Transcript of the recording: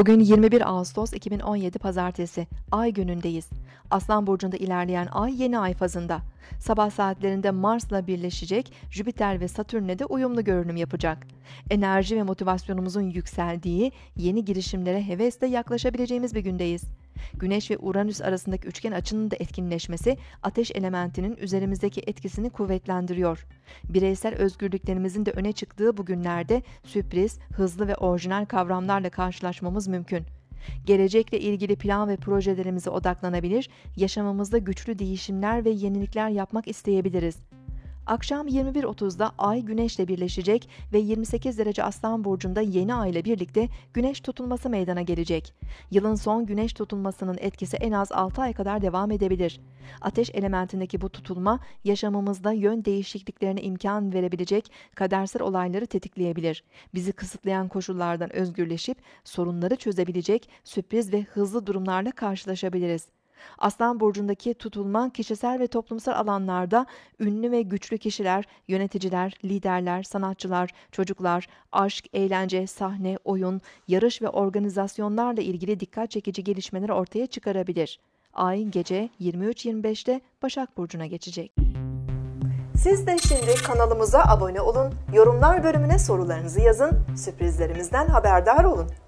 Bugün 21 Ağustos 2017 Pazartesi, ay günündeyiz. Aslan Burcu'nda ilerleyen ay yeni ay fazında. Sabah saatlerinde Mars'la birleşecek, Jüpiter ve Satürn'le de uyumlu görünüm yapacak. Enerji ve motivasyonumuzun yükseldiği, yeni girişimlere hevesle yaklaşabileceğimiz bir gündeyiz. Güneş ve Uranüs arasındaki üçgen açının da etkinleşmesi ateş elementinin üzerimizdeki etkisini kuvvetlendiriyor. Bireysel özgürlüklerimizin de öne çıktığı bu günlerde sürpriz, hızlı ve orijinal kavramlarla karşılaşmamız mümkün. Gelecekle ilgili plan ve projelerimize odaklanabilir, yaşamımızda güçlü değişimler ve yenilikler yapmak isteyebiliriz. Akşam 21.30'da Ay Güneş'le birleşecek ve 28 derece Aslan Burcu'nda yeni Ay ile birlikte Güneş tutulması meydana gelecek. Yılın son Güneş tutulmasının etkisi en az 6 ay kadar devam edebilir. Ateş elementindeki bu tutulma yaşamımızda yön değişikliklerine imkan verebilecek kadersel olayları tetikleyebilir. Bizi kısıtlayan koşullardan özgürleşip sorunları çözebilecek sürpriz ve hızlı durumlarla karşılaşabiliriz. Aslan burcundaki tutulma kişisel ve toplumsal alanlarda ünlü ve güçlü kişiler, yöneticiler, liderler, sanatçılar, çocuklar, aşk, eğlence, sahne, oyun, yarış ve organizasyonlarla ilgili dikkat çekici gelişmeler ortaya çıkarabilir. Ay gece 23-25'te Başak Burcu'na geçecek. Siz de şimdi kanalımıza abone olun, yorumlar bölümüne sorularınızı yazın, sürprizlerimizden haberdar olun.